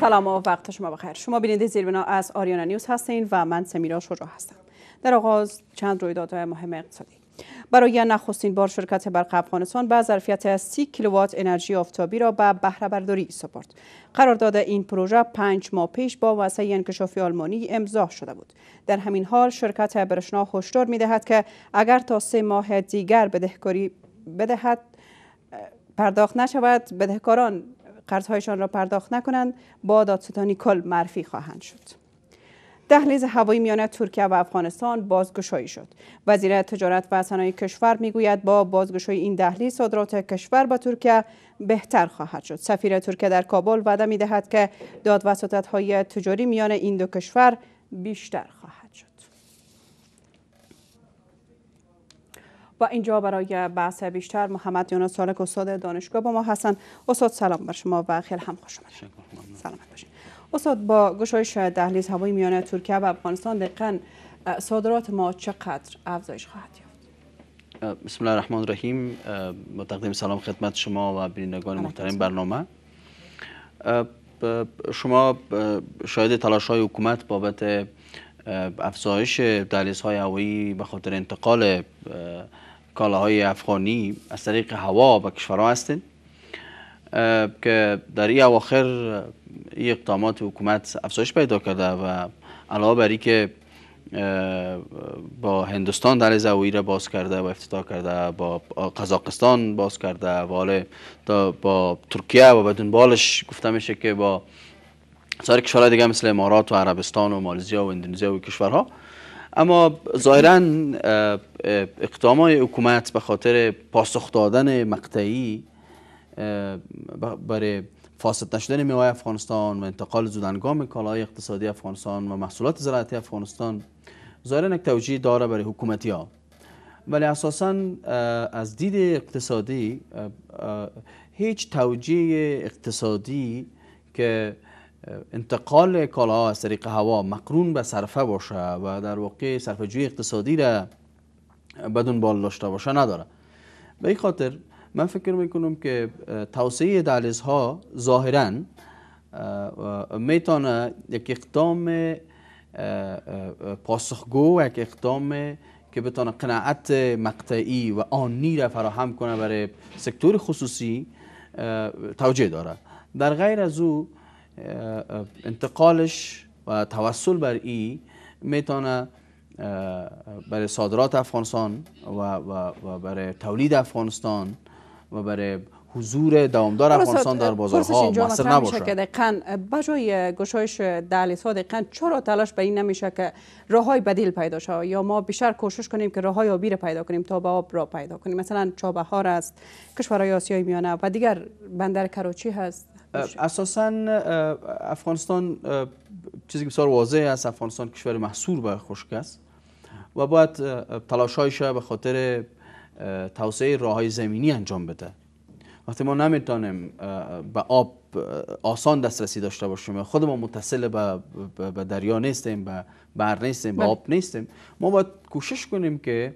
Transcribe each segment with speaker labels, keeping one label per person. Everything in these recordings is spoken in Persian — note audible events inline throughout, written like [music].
Speaker 1: سلام و وقت شما بخیر شما بیننده زیربنا از آریانا نیوز هستین و من سمیرا شجاع هستم در آغاز چند رویداد مهم اقتصادی برای نخستین بار شرکت برق افغانستان با ظرفیت 30 کیلووات انرژی آفتابی را به بهره برداری سپرد. قرارداد این پروژه پنج ماه پیش با واسه انکشافی آلمانی امضا شده بود. در همین حال شرکت برشنا هشدار میدهد که اگر تا سه ماه دیگر بدهکاری بدهد پرداخت نشود بدهکاران قرضهایشان را پرداخت نکنند با دادستانی کل مرفی خواهند شد دهلیز هوایی میان ترکیه و افغانستان بازگشایی شد وزیر تجارت و صنایع کشور میگوید با بازگشایی این دهلیز صادرات کشور به ترکیه بهتر خواهد شد سفیر ترکیه در کابل وعده میدهد که داد و های تجاری میان این دو کشور بیشتر خواهد و اینجا برای بحث بیشتر محمد یونس سالک استاد دانشگاه با ما هستند استاد سلام بر شما و خیلی هم خوش آمدید سلامت باشید استاد با گشایش دهلیز هوایی میان ترکیه و افغانستان دقیقا صادرات ما چقدر افزایش خواهد
Speaker 2: یافت بسم الله الرحمن الرحیم با تقدیم سلام خدمت شما و بینندگان محترم برنامه شما شاید تلاش های حکومت بابت افزایش دهلیزهای هوایی به خاطر انتقال کالاهای افغانی از طریق هوا به کشورها هستند که در این اواخر این اقدامات حکومت افزایش پیدا کرده و علاوه بر که با هندوستان در زویر را باز کرده و افتتاح کرده با قزاقستان باز کرده و حالا با ترکیه و بدون بالش گفته میشه که با سایر کشورهای دیگه مثل امارات و عربستان و مالزیا و اندونزیا و کشورها اما ظاهرا اقدام های حکومت به خاطر پاسخ دادن مقطعی برای فاسد نشدن میوه افغانستان و انتقال زودنگام کالای اقتصادی افغانستان و محصولات زراعتی افغانستان ظاهرا یک توجیه داره برای حکومتی ها ولی اساسا از دید اقتصادی هیچ توجیه اقتصادی که انتقال کالاها از طریق هوا مقرون به صرفه باشه و در واقع صرفه جوی اقتصادی را بدون بال داشته باشه نداره به این خاطر من فکر میکنم که توسعه دالیز ها ظاهرا میتونه یک اقدام پاسخگو یک اقدام که بتونه قناعت مقطعی و آنی را فراهم کنه برای سکتور خصوصی توجه داره در غیر از او انتقالش و توسل بر ای میتونه برای صادرات افغانستان و, و, و برای تولید افغانستان و برای حضور دوامدار افغانستان در بازارها مؤثر نباشه که
Speaker 1: دقیقاً بجای گشایش ها چرا تلاش به این نمیشه که راه های بدیل پیدا شود یا ما بیشتر کوشش کنیم که راه های آبی را پیدا کنیم تا به آب را پیدا کنیم مثلا چابهار است کشورهای آسیای میانه و دیگر بندر کراچی هست
Speaker 2: اساسا افغانستان چیزی که بسیار واضح است افغانستان کشور محصور به خشک است و باید هایشه به خاطر توسعه راه های زمینی انجام بده وقتی ما نمیتونیم به آب آسان دسترسی داشته باشیم خود ما متصل به دریا نیستیم به بر نیستیم به بله. آب نیستیم ما باید کوشش کنیم که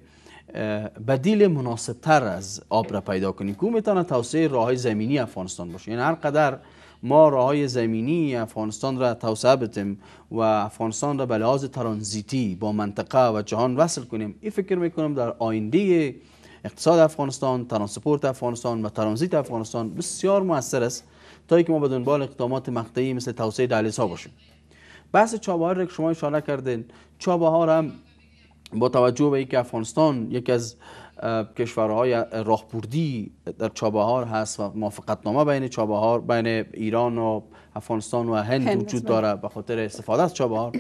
Speaker 2: بدیل مناسبتر از آب را پیدا کنیم که میتونه توسعه راه زمینی افغانستان باشه یعنی هر قدر ما راهای زمینی افغانستان را توسعه بدیم و افغانستان را به لحاظ ترانزیتی با منطقه و جهان وصل کنیم این فکر میکنم در آینده اقتصاد افغانستان ترانسپورت افغانستان و ترانزیت افغانستان بسیار موثر است تا اینکه ما به دنبال اقدامات مقطعی مثل توسعه دهلیزها باشیم بحث چابهار را که شما اشاره کردین چابهار هم با توجه به اینکه افغانستان یکی از کشورهای راهبردی در چابهار هست و موافقتنامه بین چابهار بین ایران و افغانستان و هند وجود داره به خاطر استفاده از چابهار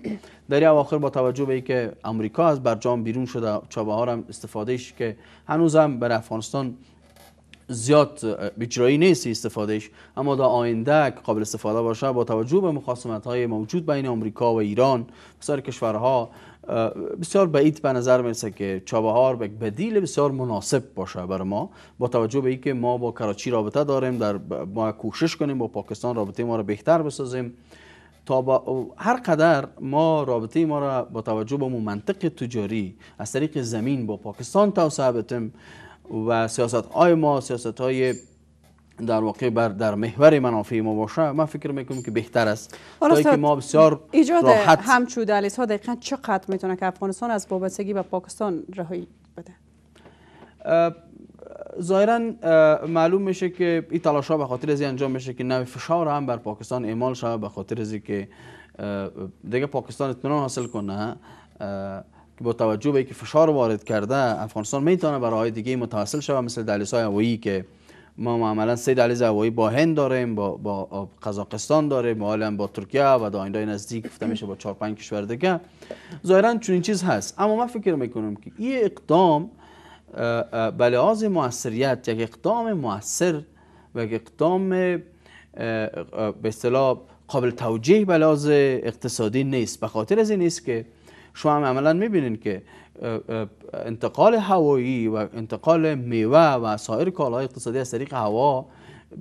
Speaker 2: در اواخر با توجه به اینکه آمریکا از برجام بیرون شده چابهار هم استفادهش که هنوزم بر افغانستان زیاد اجرایی نیست استفادهش اما در آینده قابل استفاده باشه با توجه به مخاصمت های موجود بین آمریکا و ایران بسیار کشورها بسیار بعید به نظر میرسه که چابهار به بدیل بسیار مناسب باشه بر ما با توجه به اینکه ما با کراچی رابطه داریم در ما کوشش کنیم با پاکستان رابطه ما را بهتر بسازیم تا هر قدر ما رابطه ما را با توجه به منطق تجاری از طریق زمین با پاکستان توسعه بتیم و سیاست های ما سیاست های در واقع بر در محور منافع ما باشه من فکر میکنم که بهتر است تا که ما بسیار ایجاد راحت
Speaker 1: همچو علی ها دقیقا چقدر میتونه که افغانستان از وابستگی به پاکستان رهایی بده
Speaker 2: ظاهرا معلوم میشه که این تلاش ها به خاطر از انجام میشه که نوع فشار هم بر پاکستان اعمال شود به خاطر زی که دیگه پاکستان اطمینان حاصل کنه که با توجه به اینکه فشار وارد کرده افغانستان میتونه برای دیگه متحصل شود مثل دلیس های که ما معمولا سه دلیس هوایی با هند داریم با, با قزاقستان داریم و با ترکیه و دا نزدیک گفته میشه با چهار پنج کشور دیگه ظاهرا چنین چیز هست اما من فکر میکنم که این اقدام به لحاظ موثریت یک اقدام موثر و یک اقدام به اصطلاح قابل توجیه به اقتصادی نیست به خاطر از این نیست که شما هم عملا میبینین که انتقال هوایی و انتقال میوه و سایر کالاهای اقتصادی از طریق هوا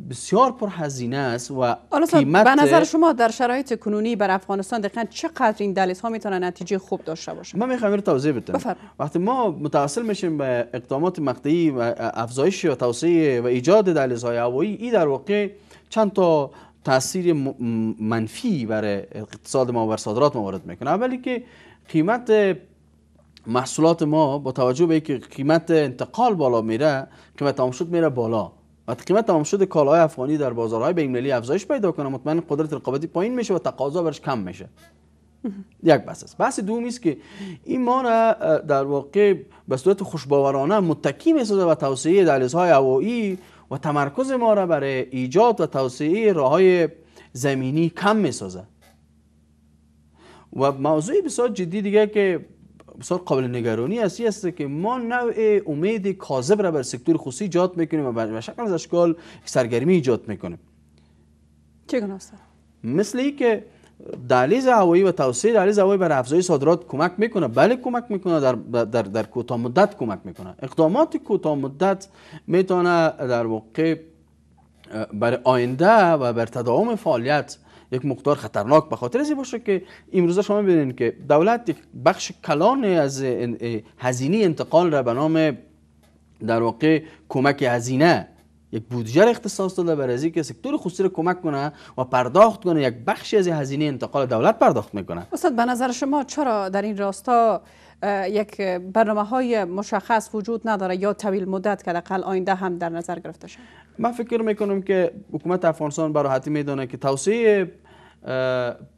Speaker 2: بسیار پر هزینه است و قیمت به نظر شما
Speaker 1: در شرایط کنونی بر افغانستان دقیقا چقدر این دلیس ها میتونه نتیجه خوب داشته باشه
Speaker 2: من میخوام رو توضیح بدم وقتی ما متواصل میشیم به اقدامات مقطعی و افزایش و توسعه و ایجاد دلیس های هوایی این در واقع چند تا تاثیر منفی بر اقتصاد ما و بر صادرات ما وارد میکنه اولی که قیمت محصولات ما با توجه به اینکه قیمت انتقال بالا میره قیمت تمام شد میره بالا و قیمت تمام شد کالای افغانی در بازارهای بین المللی افزایش پیدا کنه مطمئن قدرت رقابتی پایین میشه و تقاضا برش کم میشه یک بحث است بحث دومی است که این ما را در واقع به صورت خوشباورانه متکی میسازه و توسعه دلیزهای هوایی و تمرکز ما را برای ایجاد و توسعه راههای زمینی کم میسازه و موضوع بسیار جدی دیگه که بسیار قابل نگرانی هستی است که ما نوع امید کاذب را بر سکتور خصوصی ایجاد میکنیم و به شکل از اشکال سرگرمی ایجاد میکنیم چگونه است مثل که دهلیز هوایی و توسعه دهلیز هوایی بر افزای صادرات کمک میکنه بله کمک میکنه در در در مدت کمک میکنه اقدامات کوتاه مدت میتونه در واقع بر آینده و بر تداوم فعالیت یک مقدار خطرناک به خاطر ازی باشه که امروز شما ببینید که دولت بخش کلان از هزینه انتقال را به نام در واقع کمک هزینه یک بودجه اختصاص داده برای که سکتور خصوصی کمک کنه و پرداخت کنه یک بخشی از هزینه انتقال دولت پرداخت میکنه
Speaker 1: استاد به نظر شما چرا در این راستا یک برنامه های مشخص وجود نداره یا طویل مدت که حداقل آینده هم در نظر گرفته شد
Speaker 2: من فکر میکنم که حکومت افغانستان برای میدانه که توسعه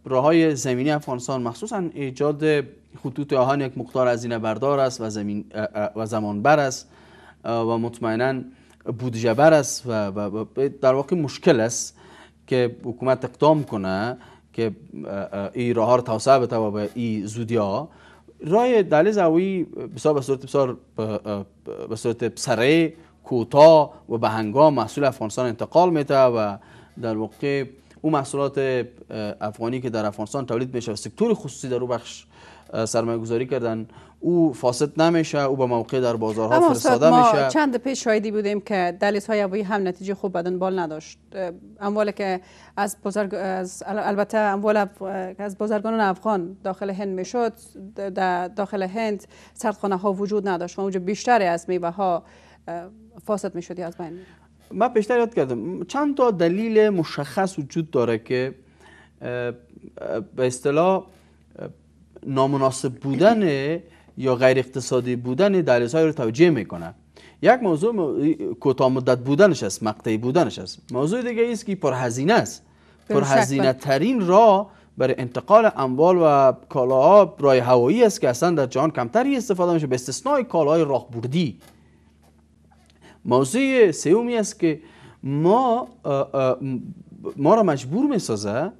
Speaker 2: راه های زمینی افغانستان مخصوصا ایجاد خطوط آهن یک مقدار این بردار است و زمین و زمان بر است و مطمئنا بودجه بر است و در واقع مشکل است که حکومت اقدام کنه که این راه ها رو توسعه بده و به این زودی ها رای دهلیز بسیار به صورت بسیار به صورت سره کوتاه و به هنگام محصول افغانستان انتقال میده و در واقع او محصولات افغانی که در افغانستان تولید میشه و سکتور خصوصی در او بخش سرمایه گذاری کردن او فاسد نمیشه او به موقع در بازارها فرستاده ما چند
Speaker 1: پیش شایدی بودیم که دلیس های هم نتیجه خوب بدن بال نداشت اموال که از از البته اموال از بازرگانان افغان داخل هند میشد در داخل هند سردخانه ها وجود نداشت و اونجا بیشتر از میوه ها فاسد میشدی از بین
Speaker 2: ما پیشتر یاد کردم چند تا دلیل مشخص وجود داره که به اصطلاح نامناسب بودن یا غیر اقتصادی بودن دلیل های رو توجیه میکنه یک موضوع م... کوتاه مدت بودنش است مقطعی بودنش است موضوع دیگه است که پرهزینه است پرهزینه بله. ترین راه برای انتقال اموال و کالاها راه هوایی است که اصلا در جهان کمتری استفاده میشه به استثنای کالاهای راهبردی موضوع سیومی است که ما ما را مجبور می سازه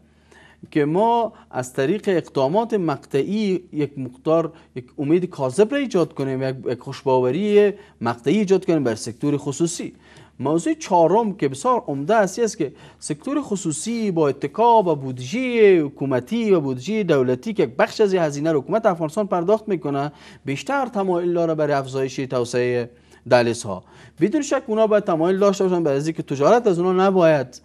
Speaker 2: که ما از طریق اقدامات مقطعی یک مقدار یک امید کاذب را ایجاد کنیم یک خوشباوری مقطعی ایجاد کنیم بر سکتور خصوصی موضوع چهارم که بسیار عمده است است که سکتور خصوصی با اتکا و بودجه حکومتی و بودجه دولتی که یک بخش از هزینه را حکومت افغانستان پرداخت میکنه بیشتر تمایل داره برای افزایش توسعه دلس ها بدون شک اونا باید تمایل داشته باشن برای که تجارت از اونا نباید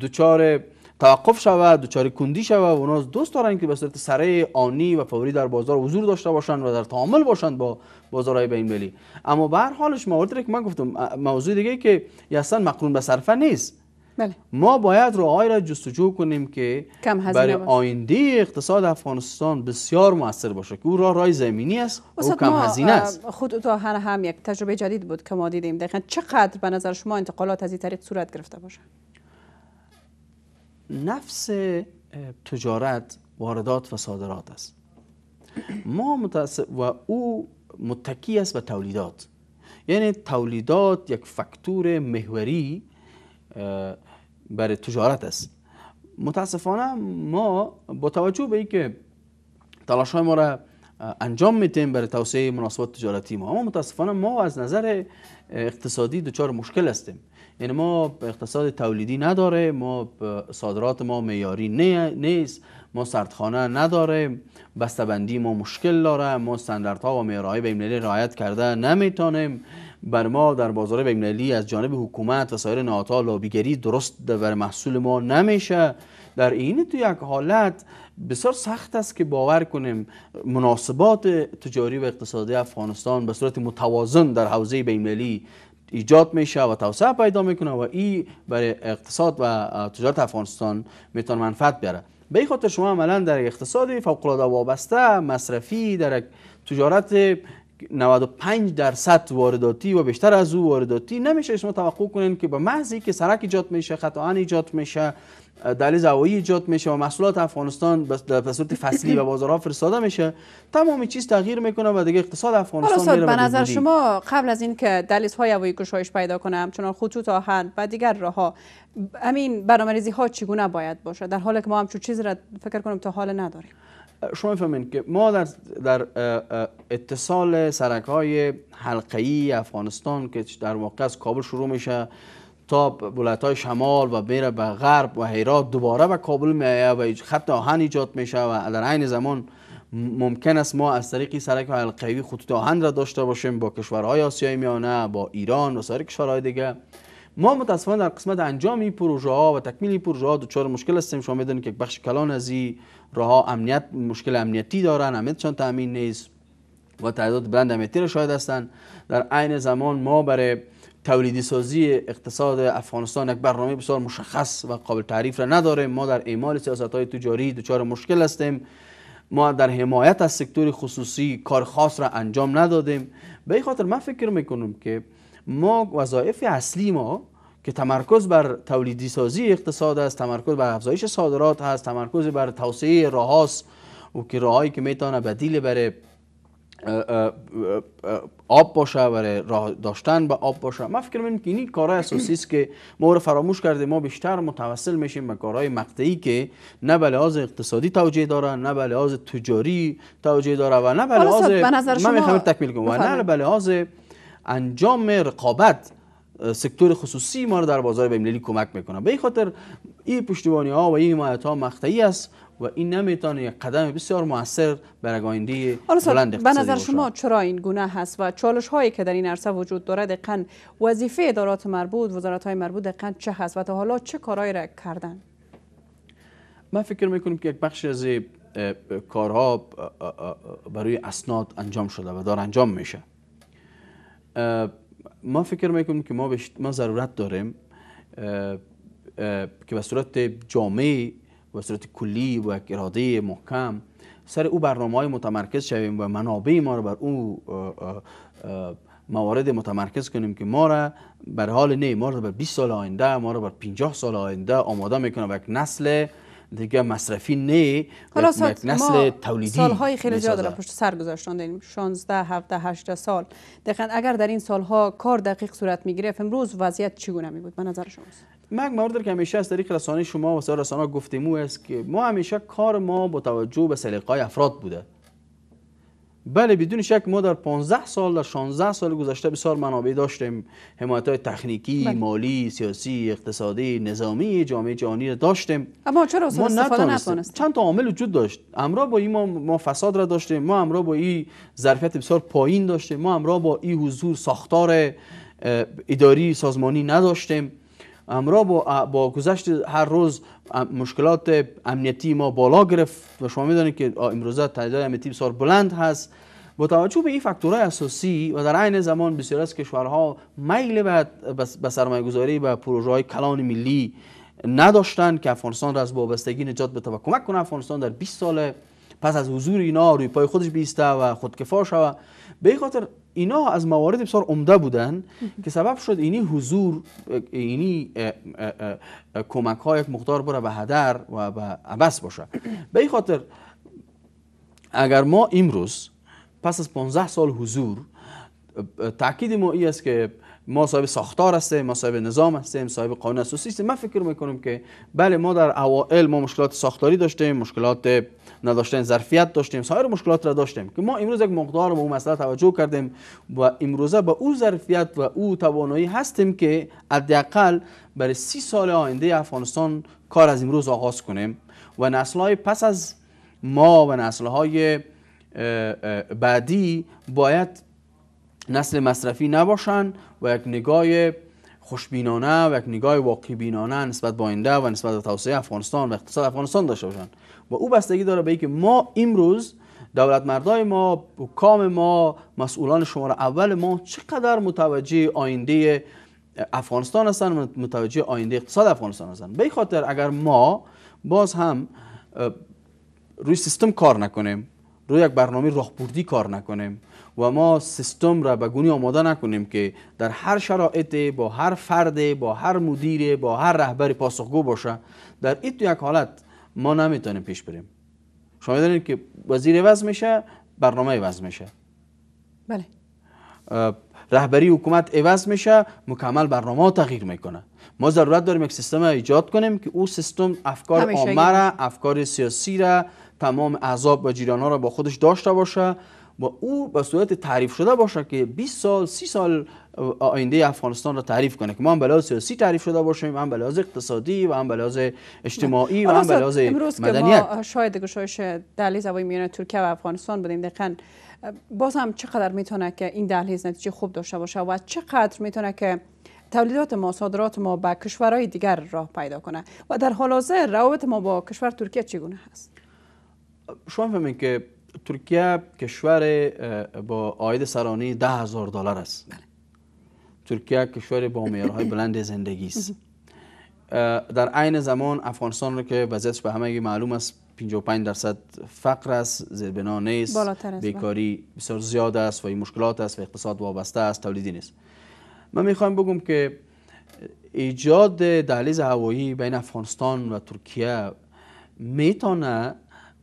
Speaker 2: دوچار توقف شود دوچار کندی شود و اونا دوست دارن که به صورت سره آنی و فوری در بازار حضور داشته باشند و در تعامل باشند با بازارهای بین اما به هر حالش که من گفتم موضوع دیگه که اصلا مقرون به صرفه نیست بله. ما باید راه را جستجو کنیم که برای آینده اقتصاد افغانستان بسیار موثر باشه که او راه رای زمینی است و کم هزینه است
Speaker 1: خود تا هر هم یک تجربه جدید بود که ما دیدیم دقیقا چقدر به نظر شما انتقالات از این طریق صورت گرفته باشه
Speaker 2: نفس تجارت واردات و صادرات است ما متاسف و او متکی است به تولیدات یعنی تولیدات یک فکتور محوری برای تجارت است متاسفانه ما با توجه به اینکه تلاش های ما را انجام میتیم برای توسعه مناسبات تجارتی ما اما متاسفانه ما از نظر اقتصادی دچار مشکل هستیم یعنی ما اقتصاد تولیدی نداره ما صادرات ما معیاری نیست ما سردخانه نداره بسته‌بندی ما مشکل داره ما ها و معیارهای بین رعایت کرده نمیتونیم بر ما در بازار المللی از جانب حکومت و سایر نهادها لابیگری درست بر محصول ما نمیشه در این تو یک حالت بسیار سخت است که باور کنیم مناسبات تجاری و اقتصادی افغانستان به صورت متوازن در حوزه المللی ایجاد میشه و توسعه پیدا میکنه و این برای اقتصاد و تجارت افغانستان میتونه منفعت بیاره به خاطر شما عملا در اقتصاد فوق العاده وابسته مصرفی در تجارت 95 درصد وارداتی و بیشتر از او وارداتی نمیشه شما توقع کنین که به محض که سرک ایجاد میشه خطاان ایجاد میشه دلیل هوایی ایجاد میشه و محصولات افغانستان به صورت فصلی و بازارها فرستاده میشه تمام چیز تغییر میکنه و دیگه اقتصاد افغانستان میره به نظر
Speaker 1: شما قبل از اینکه های هوایی گشایش پیدا کنه چون خطوط آهن و دیگر راهها همین برنامه‌ریزی ها چگونه باید باشه در حالی که ما هم چیزی را فکر کنم تا حال نداریم
Speaker 2: شما فهمید که ما در, در اتصال سرک های حلقه‌ای افغانستان که در واقع از کابل شروع میشه تا بلت های شمال و بره به غرب و هیرات دوباره به کابل میایه و خط آهن ایجاد میشه و در عین زمان ممکن است ما از طریق سرک حلقوی خطوط آهن را داشته باشیم با کشورهای آسیای میانه با ایران و سایر کشورهای دیگه ما متاسفانه در قسمت انجام این پروژه ها و تکمیل این پروژه ها دچار مشکل هستیم شما میدونید که بخش کلان ازی راه امنیت مشکل امنیتی دارن امنیتشان تامین نیست و تعداد بلند امنیتی را شاید هستند در عین زمان ما برای تولیدی سازی اقتصاد افغانستان یک برنامه بسیار مشخص و قابل تعریف را نداره ما در اعمال سیاست های تجاری دچار مشکل هستیم ما در حمایت از سکتور خصوصی کار خاص را انجام ندادیم به این خاطر من فکر میکنم که ما وظایف اصلی ما که تمرکز بر تولیدی سازی اقتصاد است تمرکز بر افزایش صادرات است، تمرکز بر توسعه است و که راههایی که میتونه بدیل برای آب باشه راه داشتن به آب باشه من فکر میکنم که این کارهای اساسی است که ما رو فراموش کرده ما بیشتر متوسل میشیم به کارهای مقطعی که نه به لحاظ اقتصادی توجه داره نه به لحاظ تجاری توجیه داره و نه به لحاظ من میخوام تکمیل کنم نه به لحاظ انجام رقابت سکتور خصوصی ما رو در بازار بین کمک میکنه به این خاطر این پشتیبانی ها و این حمایت ها مقطعی است و این نمیتونه یک قدم بسیار موثر برای آینده بلند به نظر شما
Speaker 1: چرا این گونه هست و چالش هایی که در این عرصه وجود دارد دقیقا وظیفه ادارات مربوط وزارت های مربوط دقیقا چه هست و تا حالا چه کارهایی را کردن
Speaker 2: من فکر میکنم که یک بخش از کارها برای اسناد انجام شده و دار انجام میشه ما فکر میکنیم که ما ما ضرورت داریم که به صورت جامعه به صورت کلی و اراده محکم سر او برنامه های متمرکز شویم و منابع ما رو بر او موارد متمرکز کنیم که ما را بر حال نه ما را بر 20 سال آینده ما را بر 50 سال آینده آماده میکنه و یک نسل دیگه مصرفی نه یک نسل تولیدی سالهای خیلی زیاد را پشت
Speaker 1: سر گذاشتند 16 17 18 سال دقیقا اگر در این سالها کار دقیق صورت می گرفت امروز وضعیت چگونه می بود به نظر شما؟
Speaker 2: من مورد که همیشه از طریق رسانه شما و سایر رسانه گفتیم است که ما همیشه کار ما با توجه به سلیقه افراد بوده بله بدون شک ما در 15 سال در 16 سال گذشته بسیار منابع داشتیم حمایت های تکنیکی بله. مالی سیاسی اقتصادی نظامی جامعه جهانی داشتیم
Speaker 1: اما چرا ما استفاده
Speaker 2: چند تا عامل وجود داشت امرا با این ما, ما فساد را داشتیم ما امرا با این ظرفیت بسیار پایین داشتیم ما امرا با این حضور ساختار اداری سازمانی نداشتیم امرا با, با گذشت هر روز مشکلات امنیتی ما بالا گرفت و شما میدانید که امروزه تعداد امنیتی بسیار بلند هست با توجه به این فاکتورهای اساسی و در عین زمان بسیار از کشورها میل به سرمایه گذاری و پروژه های کلان ملی نداشتند که افغانستان را از وابستگی نجات بده و کمک کنه افغانستان در 20 سال پس از حضور اینا روی پای خودش بیسته و خودکفا شوه به خاطر اینا از موارد بسیار عمده بودن که سبب شد اینی حضور اینی کمک های مقدار بره به هدر و به عبس باشه به این خاطر اگر ما امروز پس از 15 سال حضور تاکید ما ای است که ما صاحب ساختار هستیم ما صاحب نظام هستیم صاحب قانون اساسی هستیم من فکر میکنم که بله ما در اوائل ما مشکلات ساختاری داشتیم مشکلات نداشتن ظرفیت داشتیم سایر مشکلات را داشتیم که ما امروز یک مقدار به اون مسئله توجه کردیم و امروزه به او ظرفیت و او توانایی هستیم که حداقل برای سی سال آینده افغانستان کار از امروز آغاز کنیم و های پس از ما و های بعدی باید نسل مصرفی نباشند و یک نگاه خوشبینانه و یک نگاه واقع بینانه نسبت با آینده و نسبت به توسعه افغانستان و اقتصاد افغانستان داشته باشند و او بستگی داره به اینکه ما امروز دولت مردای ما کام ما مسئولان شماره اول ما چقدر متوجه آینده افغانستان هستند متوجه آینده اقتصاد افغانستان هستند به خاطر اگر ما باز هم روی سیستم کار نکنیم روی یک برنامه راهبردی کار نکنیم و ما سیستم را به گونی آماده نکنیم که در هر شرایط با هر فرد با هر مدیر با هر رهبری پاسخگو باشه در این یک حالت ما نمیتونیم پیش بریم شما میدونید که وزیر وضع میشه برنامه وضع میشه بله رهبری حکومت عوض میشه مکمل برنامه تغییر میکنه ما ضرورت داریم یک سیستم ایجاد کنیم که او سیستم افکار عامه افکار سیاسی را تمام اعضاب و جیران ها را با خودش داشته باشه و او به صورت تعریف شده باشه که 20 سال 30 سال آینده افغانستان را تعریف کنه که ما هم بلاز سیاسی تعریف شده باشیم هم بلاز اقتصادی و هم بلاز اجتماعی و هم مدنیت امروز که
Speaker 1: ما شاید گشایش دلیز اوی میان ترکیه و افغانستان بودیم دقیقاً باز هم چقدر میتونه که این دلیز نتیجه خوب داشته باشه و چقدر میتونه که تولیدات ما صادرات ما به کشورهای دیگر راه پیدا کنه و در حال حاضر روابط ما با کشور ترکیه چگونه هست
Speaker 2: شما فهمید که ترکیه کشور با آید سرانه ده هزار دلار است بله. ترکیه کشور با های [laughs] بلند زندگی است در عین زمان افغانستان رو که وضعیتش به همه معلوم است 55 درصد فقر است زیربنا نیست بیکاری بسیار زیاد است و این مشکلات است و اقتصاد وابسته است تولیدی نیست من میخوام بگم که ایجاد دهلیز هوایی بین افغانستان و ترکیه میتونه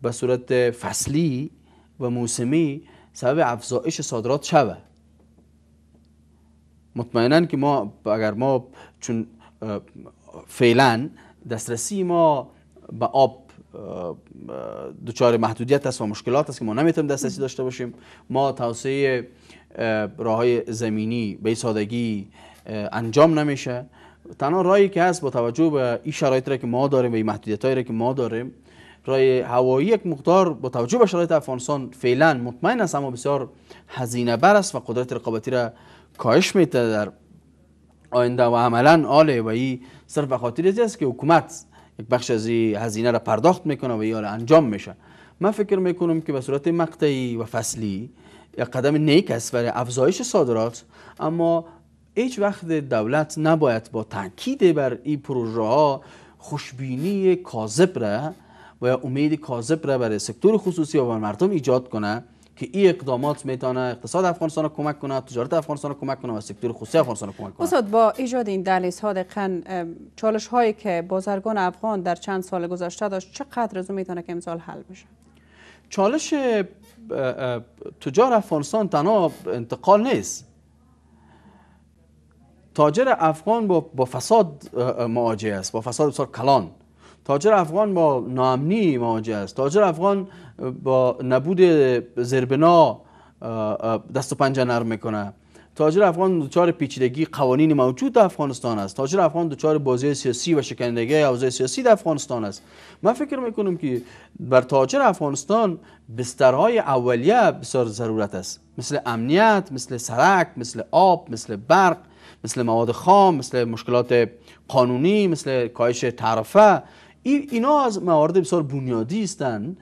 Speaker 2: به صورت فصلی و موسمی سبب افزایش صادرات شود مطمئنا که ما اگر ما چون فعلا دسترسی ما به آب دچار محدودیت است و مشکلات است که ما نمیتونیم دسترسی داشته باشیم ما توسعه راه های زمینی به سادگی انجام نمیشه تنها راهی که هست با توجه به این شرایطی که ما داریم و این محدودیت هایی که ما داریم رای هوایی یک مقدار با توجه به شرایط افغانستان فعلا مطمئن است اما بسیار هزینه بر است و قدرت رقابتی را کاهش میده در آینده و عملا آله و این صرف به خاطر است که حکومت یک بخش از این هزینه را پرداخت میکنه و یا انجام میشه من فکر میکنم که به صورت مقطعی و فصلی یک قدم نیک است برای افزایش صادرات اما هیچ وقت دولت نباید با تاکید بر این پروژه ها خوشبینی کاذب را و یا امید کاذب را برای سکتور خصوصی و مردم ایجاد کنه که این اقدامات میتونه اقتصاد افغانستان رو کمک کنه تجارت افغانستان را کمک کنه و سکتور خصوصی افغانستان را کمک کنه
Speaker 1: استاد با ایجاد این دلیس ها دقیقا چالش هایی که بازرگان افغان در چند سال گذشته داشت چقدر از میتونه که امسال حل بشه
Speaker 2: چالش تجار افغانستان تنها انتقال نیست تاجر افغان با, با فساد مواجه است با فساد بسیار کلان تاجر افغان با نامنی مواجه است تاجر افغان با نبود زربنا دست و پنجه نرم میکنه تاجر افغان دچار پیچیدگی قوانین موجود در افغانستان است تاجر افغان دچار بازی سیاسی و شکنندگی اوضاع سیاسی در افغانستان است من فکر میکنم که بر تاجر افغانستان بسترهای اولیه بسیار ضرورت است مثل امنیت مثل سرک مثل آب مثل برق مثل مواد خام مثل مشکلات قانونی مثل کاهش تعرفه اینا از موارد بسیار بنیادی هستند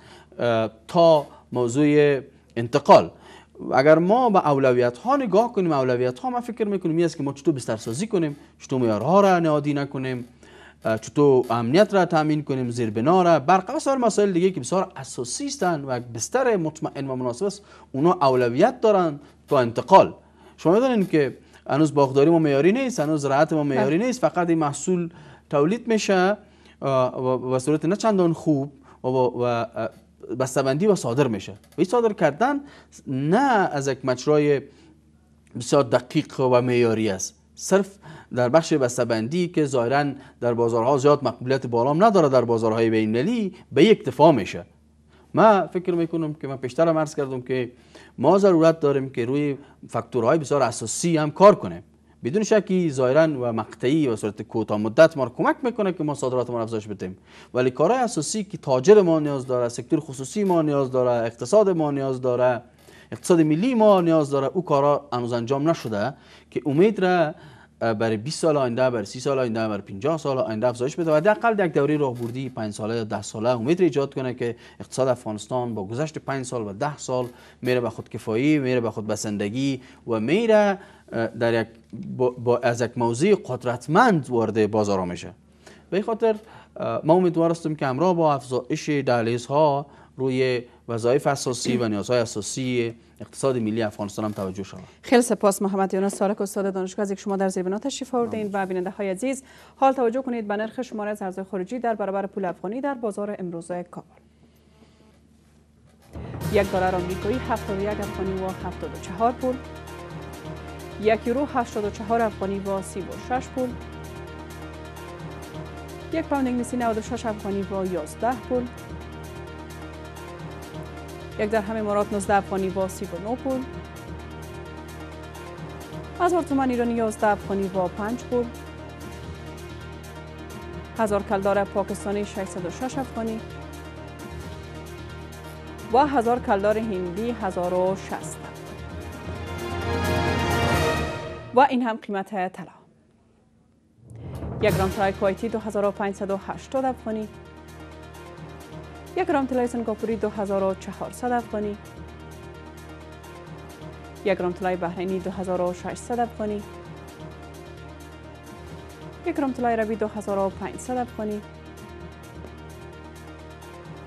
Speaker 2: تا موضوع انتقال اگر ما به اولویت ها نگاه کنیم اولویت ها ما فکر میکنیم این است که ما چطور بستر سازی کنیم چطور ها را نهادی نکنیم چطور امنیت را تامین کنیم زیربنا را برق و مسائل دیگه که بسیار اساسی هستند و بستر مطمئن و مناسب است اونا اولویت دارن تا انتقال شما میدونید که هنوز باغداری ما معیاری نیست هنوز زراعت ما معیاری بله. نیست فقط این محصول تولید میشه و صورت نه چندان خوب و بستبندی و صادر میشه این صادر کردن نه از یک مجرای بسیار دقیق و معیاری است صرف در بخش بسته‌بندی که ظاهرا در بازارها زیاد مقبولیت بالام نداره در بازارهای بین‌المللی به اکتفا میشه ما فکر میکنم که من پیشتر عرض کردم که ما ضرورت داریم که روی فاکتورهای بسیار اساسی هم کار کنیم بدون شکی ظاهرا و مقطعی و صورت کوتاه مدت ما رو کمک میکنه که ما صادرات ما افزایش بدیم ولی کارهای اساسی که تاجر ما نیاز داره سکتور خصوصی ما نیاز داره اقتصاد ما نیاز داره اقتصاد ملی ما نیاز داره او کارا هنوز انجام نشده که امید را برای 20 سال آینده برای 30 سال آینده برای 50 سال آینده افزایش بده و حداقل یک دوره راهبردی 5 ساله یا 10 ساله امید را ایجاد کنه که اقتصاد افغانستان با گذشت 5 سال و 10 سال میره به خود کفایی میره به خود بسندگی و میره در یک با, از یک موضع قدرتمند وارد بازار میشه به خاطر ما امیدوار هستیم که همراه با افزایش ها روی وظایف اساسی و نیازهای اساسی اقتصاد ملی افغانستان هم توجه شود
Speaker 1: خیلی سپاس محمد یونس سالک استاد دانشگاه از یک شما در زیبنا تشریف آوردین و بیننده های عزیز حال توجه کنید به نرخ شماره از ارز خارجی در برابر پول افغانی در بازار امروز کابل یک دلار آمریکایی 71 افغانی و 74 پول یک یورو 84 افغانی با 36 پول یک پاوند انگلیسی 96 افغانی با 11 پول یک درهم امارات 19 افغانی با 39 پول هزار تومان ایرانی 11 افغانی با 5 پول هزار کلدار پاکستانی 606 افغانی و هزار کلدار هندی 1060 و این هم قیمت طلا یک گرام طلای کویتی 2580 افغانی یک گرام طلای سنگاپوری 2400 افغانی یک گرام طلای بحرینی 2600 افغانی یک گرام طلای عربی 2500 افغانی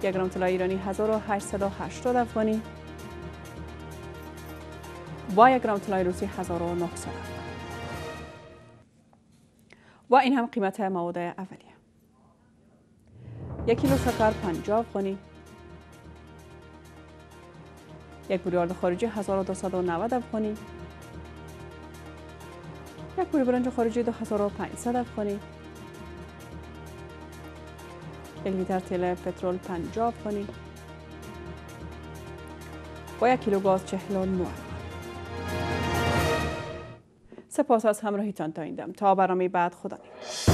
Speaker 1: یک گرام طلای ایرانی 1880 افغانی وایگرام طلای روسی 1900 و این هم قیمت مواد اولیه یک کیلو شکر 50 افغانی یک بریارد خارجی 1290 افغانی یک بری برنج خارجی 2500 افغانی یک لیتر تیل پترول 50 افغانی و یک کیلو گاز 49 سپاس از همراهیتان تا این دم تا برنامه بعد خدا نگهدار